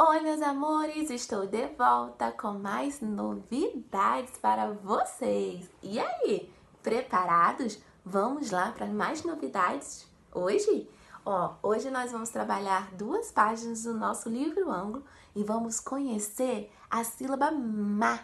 Oi, meus amores, estou de volta com mais novidades para vocês. E aí, preparados? Vamos lá para mais novidades hoje? Ó, hoje nós vamos trabalhar duas páginas do nosso livro ângulo e vamos conhecer a sílaba ma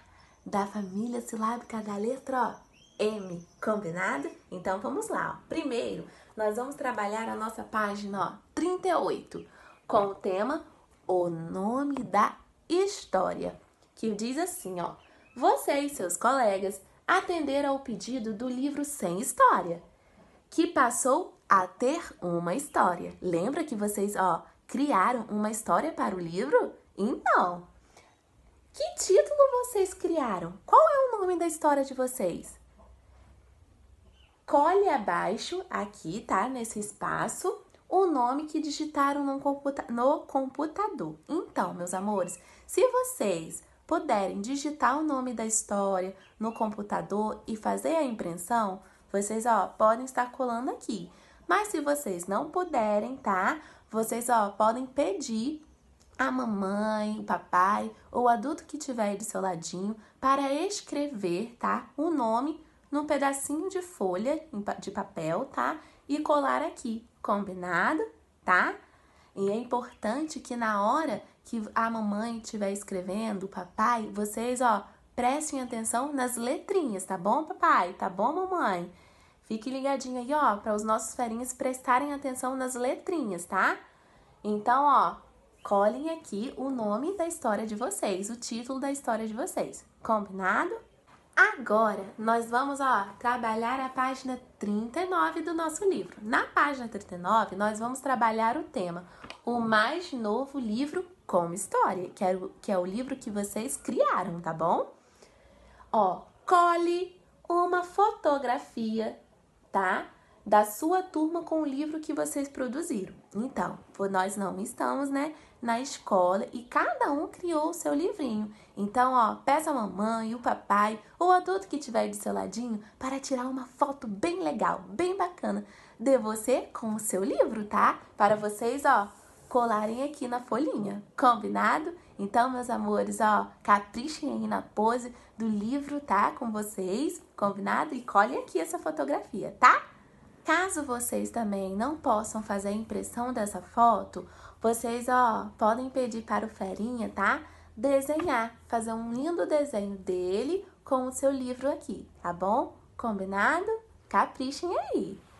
da família silábica da letra ó, M, combinado? Então vamos lá. Ó. Primeiro, nós vamos trabalhar a nossa página ó, 38 com o tema o nome da história, que diz assim, ó: Você e seus colegas atenderam ao pedido do livro Sem História, que passou a ter uma história. Lembra que vocês, ó, criaram uma história para o livro? Então, que título vocês criaram? Qual é o nome da história de vocês? Colhe abaixo, aqui, tá? Nesse espaço, o nome que digitaram no, computa no computador. Então, meus amores, se vocês puderem digitar o nome da história no computador e fazer a impressão, vocês ó, podem estar colando aqui. Mas se vocês não puderem, tá? Vocês ó, podem pedir a mamãe, o papai ou o adulto que tiver aí do seu ladinho para escrever, tá? O nome num pedacinho de folha de papel, tá? E colar aqui. Combinado? Tá? E é importante que na hora que a mamãe estiver escrevendo, o papai, vocês, ó, prestem atenção nas letrinhas, tá bom, papai? Tá bom, mamãe? Fique ligadinho aí, ó, para os nossos ferinhas prestarem atenção nas letrinhas, tá? Então, ó, colhem aqui o nome da história de vocês, o título da história de vocês. Combinado? Agora nós vamos ó, trabalhar a página 39 do nosso livro. Na página 39, nós vamos trabalhar o tema O Mais Novo Livro com História, que é o, que é o livro que vocês criaram, tá bom? Ó, colhe uma fotografia, tá? da sua turma com o livro que vocês produziram. Então, nós não estamos, né, na escola e cada um criou o seu livrinho. Então, ó, peça a mamãe, o papai ou o adulto que tiver do seu ladinho para tirar uma foto bem legal, bem bacana de você com o seu livro, tá? Para vocês, ó, colarem aqui na folhinha. Combinado? Então, meus amores, ó, caprichem aí na pose do livro, tá? Com vocês, combinado? E colhem aqui essa fotografia, tá? Caso vocês também não possam fazer a impressão dessa foto, vocês ó, podem pedir para o Ferinha, tá? Desenhar, fazer um lindo desenho dele com o seu livro aqui, tá bom? Combinado? Caprichem aí!